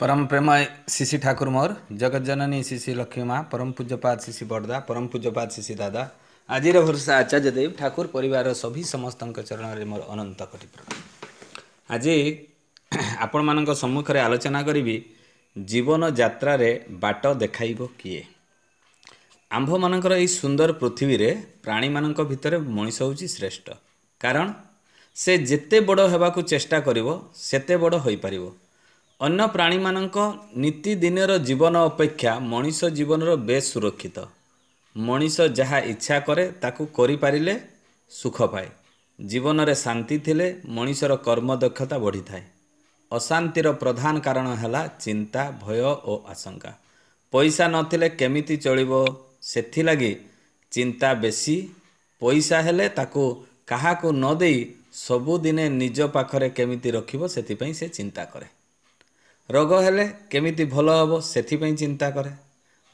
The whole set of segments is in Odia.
ପରମ ପ୍ରେମ ଶିଶି ଠାକୁର ମୋର ଜଗତ ଜନନୀ ଶିଶି ଲକ୍ଷ୍ମୀ ମା ପରମ ପୂଜ୍ୟପାଦ ଶିଶି ବଡ଼ଦା ପରମ ପୂଜ୍ୟପାଦ ଶିଶି ଦାଦା ଆଜିର ଭରସା ଆଚାର୍ଯ୍ୟ ଦେବ ଠାକୁର ପରିବାରର ସଭି ସମସ୍ତଙ୍କ ଚରଣରେ ମୋର ଅନନ୍ତ କଟି ପ୍ରଣାମ ଆଜି ଆପଣମାନଙ୍କ ସମ୍ମୁଖରେ ଆଲୋଚନା କରିବି ଜୀବନଯାତ୍ରାରେ ବାଟ ଦେଖାଇବ କିଏ ଆମ୍ଭମାନଙ୍କର ଏହି ସୁନ୍ଦର ପୃଥିବୀରେ ପ୍ରାଣୀମାନଙ୍କ ଭିତରେ ମଣିଷ ହେଉଛି ଶ୍ରେଷ୍ଠ କାରଣ ସେ ଯେତେ ବଡ଼ ହେବାକୁ ଚେଷ୍ଟା କରିବ ସେତେ ବଡ଼ ହୋଇପାରିବ ଅନ୍ୟ ପ୍ରାଣୀମାନଙ୍କ ନୀତିଦିନର ଜୀବନ ଅପେକ୍ଷା ମଣିଷ ଜୀବନର ବେଶ୍ ସୁରକ୍ଷିତ ମଣିଷ ଯାହା ଇଚ୍ଛା କରେ ତାକୁ କରିପାରିଲେ ସୁଖ ପାଏ ଜୀବନରେ ଶାନ୍ତି ଥିଲେ ମଣିଷର କର୍ମଦକ୍ଷତା ବଢ଼ିଥାଏ ଅଶାନ୍ତିର ପ୍ରଧାନ କାରଣ ହେଲା ଚିନ୍ତା ଭୟ ଓ ଆଶଙ୍କା ପଇସା ନଥିଲେ କେମିତି ଚଳିବ ସେଥିଲାଗି ଚିନ୍ତା ବେଶୀ ପଇସା ହେଲେ ତାକୁ କାହାକୁ ନ ଦେଇ ସବୁଦିନେ ନିଜ ପାଖରେ କେମିତି ରଖିବ ସେଥିପାଇଁ ସେ ଚିନ୍ତା କରେ ରୋଗ ହେଲେ କେମିତି ଭଲ ହେବ ସେଥିପାଇଁ ଚିନ୍ତା କରେ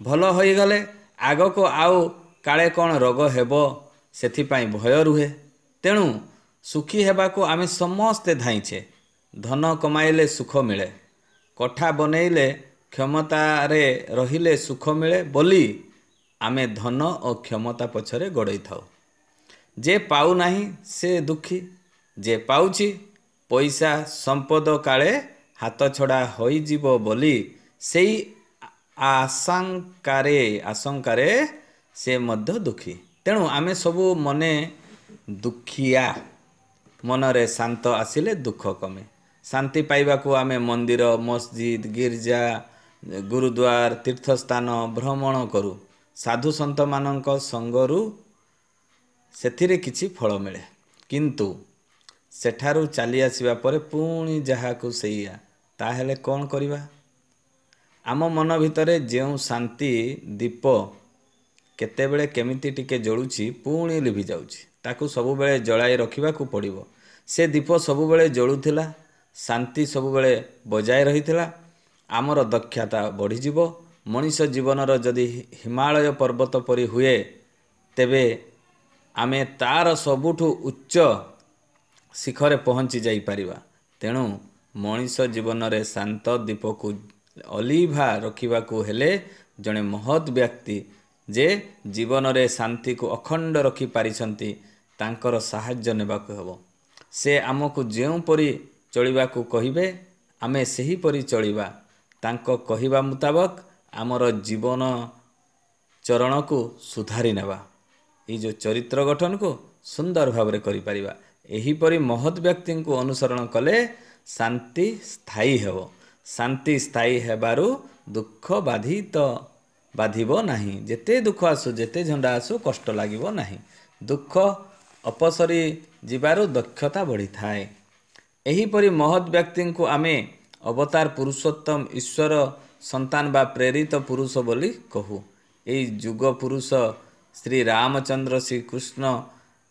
ଭଲ ହୋଇଗଲେ ଆଗକୁ ଆଉ କାଳେ କ'ଣ ରୋଗ ହେବ ସେଥିପାଇଁ ଭୟ ରୁହେ ତେଣୁ ସୁଖୀ ହେବାକୁ ଆମେ ସମସ୍ତେ ଧାଇଁଛେ ଧନ କମାଇଲେ ସୁଖ ମିଳେ କଠା ବନେଇଲେ କ୍ଷମତାରେ ରହିଲେ ସୁଖ ମିଳେ ବୋଲି ଆମେ ଧନ ଓ କ୍ଷମତା ପଛରେ ଗଡ଼େଇଥାଉ ଯେ ପାଉନାହିଁ ସେ ଦୁଃଖୀ ଯେ ପାଉଛି ପଇସା ସମ୍ପଦ କାଳେ ହାତ ଛଡ଼ା ହୋଇଯିବ ବୋଲି ସେଇ ଆଶଙ୍କାରେ ଆଶଙ୍କାରେ ସେ ମଧ୍ୟ ଦୁଃଖୀ ତେଣୁ ଆମେ ସବୁ ମନେ ଦୁଃଖିଆ ମନରେ ଶାନ୍ତ ଆସିଲେ ଦୁଃଖ କମେ ଶାନ୍ତି ପାଇବାକୁ ଆମେ ମନ୍ଦିର ମସଜିଦ୍ ଗିର୍ଜା ଗୁରୁଦ୍ୱାର ତୀର୍ଥସ୍ଥାନ ଭ୍ରମଣ କରୁ ସାଧୁସନ୍ଥମାନଙ୍କ ସଙ୍ଗରୁ ସେଥିରେ କିଛି ଫଳ ମିଳେ କିନ୍ତୁ ସେଠାରୁ ଚାଲି ଆସିବା ପରେ ପୁଣି ଯାହାକୁ ସେଇଆ ତାହେଲେ କ'ଣ କରିବା ଆମ ମନ ଭିତରେ ଯେଉଁ ଶାନ୍ତି ଦୀପ କେତେବେଳେ କେମିତି ଟିକେ ଜଳୁଛି ପୁଣି ଲିଭି ଯାଉଛି ତାକୁ ସବୁବେଳେ ଜଳାଇ ରଖିବାକୁ ପଡ଼ିବ ସେ ଦୀପ ସବୁବେଳେ ଜଳୁଥିଲା ଶାନ୍ତି ସବୁବେଳେ ବଜାୟ ରହିଥିଲା ଆମର ଦକ୍ଷତା ବଢ଼ିଯିବ ମଣିଷ ଜୀବନର ଯଦି ହିମାଳୟ ପର୍ବତ ପରି ହୁଏ ତେବେ ଆମେ ତା'ର ସବୁଠୁ ଉଚ୍ଚ ଶିଖରେ ପହଞ୍ଚି ଯାଇପାରିବା ତେଣୁ ମଣିଷ ଜୀବନରେ ଶାନ୍ତ ଦୀପକୁ ଅଲିଭା ରଖିବାକୁ ହେଲେ ଜଣେ ମହତ୍ ବ୍ୟକ୍ତି ଯେ ଜୀବନରେ ଶାନ୍ତିକୁ ଅଖଣ୍ଡ ରଖିପାରିଛନ୍ତି ତାଙ୍କର ସାହାଯ୍ୟ ନେବାକୁ ହେବ ସେ ଆମକୁ ଯେଉଁପରି ଚଳିବାକୁ କହିବେ ଆମେ ସେହିପରି ଚଳିବା ତାଙ୍କ କହିବା ମୁତାବକ ଆମର ଜୀବନ ଚରଣକୁ ସୁଧାରି ନେବା ଏଇ ଯେଉଁ ଚରିତ୍ର ଗଠନକୁ ସୁନ୍ଦର ଭାବରେ କରିପାରିବା ଏହିପରି ମହତ୍ ବ୍ୟକ୍ତିଙ୍କୁ ଅନୁସରଣ କଲେ ଶାନ୍ତି ସ୍ଥାୟୀ ହେବ ଶାନ୍ତି ସ୍ଥାୟୀ ହେବାରୁ ଦୁଃଖ ବାଧିତ ବାଧିବ ନାହିଁ ଯେତେ ଦୁଃଖ ଆସୁ ଯେତେ ଝଣ୍ଡା ଆସୁ କଷ୍ଟ ଲାଗିବ ନାହିଁ ଦୁଃଖ ଅପସରି ଯିବାରୁ ଦକ୍ଷତା ବଢ଼ିଥାଏ ଏହିପରି ମହତ୍ ବ୍ୟକ୍ତିଙ୍କୁ ଆମେ ଅବତାର ପୁରୁଷୋତ୍ତମ ଈଶ୍ୱର ସନ୍ତାନ ବା ପ୍ରେରିତ ପୁରୁଷ ବୋଲି କହୁ ଏହି ଯୁଗ ପୁରୁଷ ଶ୍ରୀ ରାମଚନ୍ଦ୍ର ଶ୍ରୀକୃଷ୍ଣ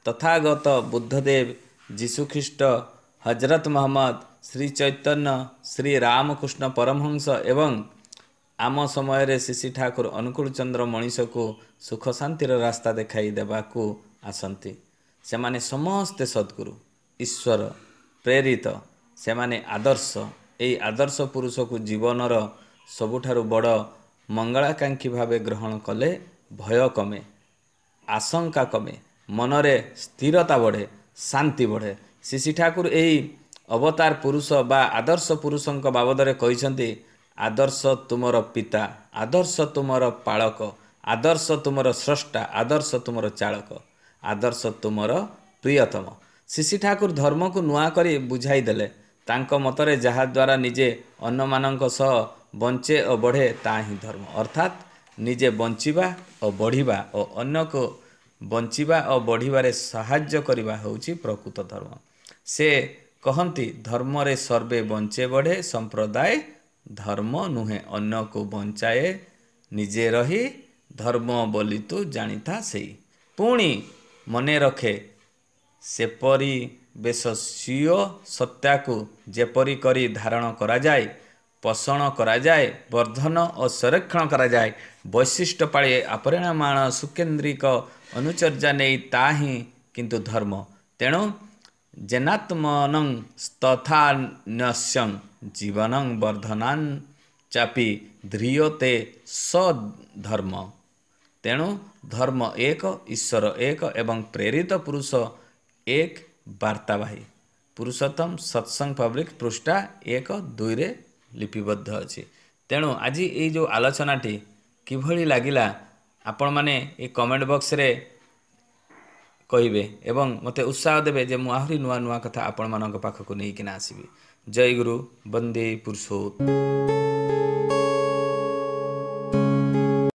ତଥାଗତ ବୁଦ୍ଧଦେବ ଯୀଶୁଖ୍ରୀଷ୍ଟ ହଜରତ ମହମ୍ମଦ ଶ୍ରୀ ଚୈତନ୍ୟ ଶ୍ରୀ ରାମକୃଷ୍ଣ ପରମହଂସ ଏବଂ ଆମ ସମୟରେ ଶିଶି ଠାକୁର ଅନୁକୂଳ ଚନ୍ଦ୍ର ମଣିଷକୁ ସୁଖ ଶାନ୍ତିର ରାସ୍ତା ଦେଖାଇ ଦେବାକୁ ଆସନ୍ତି ସେମାନେ ସମସ୍ତେ ସଦ୍ଗୁରୁ ଈଶ୍ୱର ପ୍ରେରିତ ସେମାନେ ଆଦର୍ଶ ଏହି ଆଦର୍ଶ ପୁରୁଷକୁ ଜୀବନର ସବୁଠାରୁ ବଡ଼ ମଙ୍ଗଳାକାଂକ୍ଷୀ ଭାବେ ଗ୍ରହଣ କଲେ ଭୟ କମେ ଆଶଙ୍କା କମେ ମନରେ ସ୍ଥିରତା ବଢ଼େ ଶାନ୍ତି ବଢ଼େ ଶିଶି ଠାକୁର ଏଇ ଅବତାର ପୁରୁଷ ବା ଆଦର୍ଶ ପୁରୁଷଙ୍କ ବାବଦରେ କହିଛନ୍ତି ଆଦର୍ଶ ତୁମର ପିତା ଆଦର୍ଶ ତୁମର ପାଳକ ଆଦର୍ଶ ତୁମର ସ୍ରଷ୍ଟା ଆଦର୍ଶ ତୁମର ଚାଳକ ଆଦର୍ଶ ତୁମର ପ୍ରିୟତମ ଶିଶି ଠାକୁର ଧର୍ମକୁ ନୂଆ କରି ବୁଝାଇ ଦେଲେ ତାଙ୍କ ମତରେ ଯାହାଦ୍ୱାରା ନିଜେ ଅନ୍ୟମାନଙ୍କ ସହ ବଞ୍ଚେ ଓ ବଢ଼େ ତା ହିଁ ଧର୍ମ ଅର୍ଥାତ୍ ନିଜେ ବଞ୍ଚିବା ଓ ବଢ଼ିବା ଓ ଅନ୍ୟକୁ ବଞ୍ଚିବା ଓ ବଢ଼ିବାରେ ସାହାଯ୍ୟ କରିବା ହେଉଛି ପ୍ରକୃତ ଧର୍ମ ସେ କହନ୍ତି ଧର୍ମରେ ସର୍ବେ ବଞ୍ଚେ ବଢ଼େ ସମ୍ପ୍ରଦାୟ ଧର୍ମ ନୁହେଁ ଅନ୍ୟକୁ ବଞ୍ଚାଏ ନିଜେ ରହି ଧର୍ମ ବୋଲି ତୁ ଜାଣିଥା ସେଇ ପୁଣି ମନେ ରଖେ ସେପରି ବେଶ ସିଓ ସତ୍ୟାକୁ ଯେପରି କରି ଧାରଣ କରାଯାଏ ପୋଷଣ କରାଯାଏ ବର୍ଦ୍ଧନ ଓ ସଂରକ୍ଷଣ କରାଯାଏ ବୈଶିଷ୍ଟ୍ୟ ପାଳି ଆପରିଣାମାଣ ସୁକେନ୍ଦ୍ରିକ ଅନୁଚର୍ଯ୍ୟା ନେଇ ତାହା ହିଁ କିନ୍ତୁ ଧର୍ମ ତେଣୁ तथा नश्यं जीवनं वर्धना चापि ध्रियते स धर्म तेणु धर्म एक ईश्वर एक प्रेरित पुरुष एक वार्तावाही पुरुषोत्तम सत्संग फैब्रिक पृष्ठा एक दुईरे र लिपिबद्ध अहिले तेणु आज यही आलोचनाटी कि लाग्ट बॉक्स रे କହିବେ ଏବଂ ମୋତେ ଉତ୍ସାହ ଦେବେ ଯେ ମୁଁ ଆହୁରି ନୂଆ ନୂଆ କଥା ଆପଣମାନଙ୍କ ପାଖକୁ ନେଇକିନା ଆସିବି ଜୟ ଗୁରୁ ବନ୍ଦେ ପୁରୁଷୋତ୍ତମ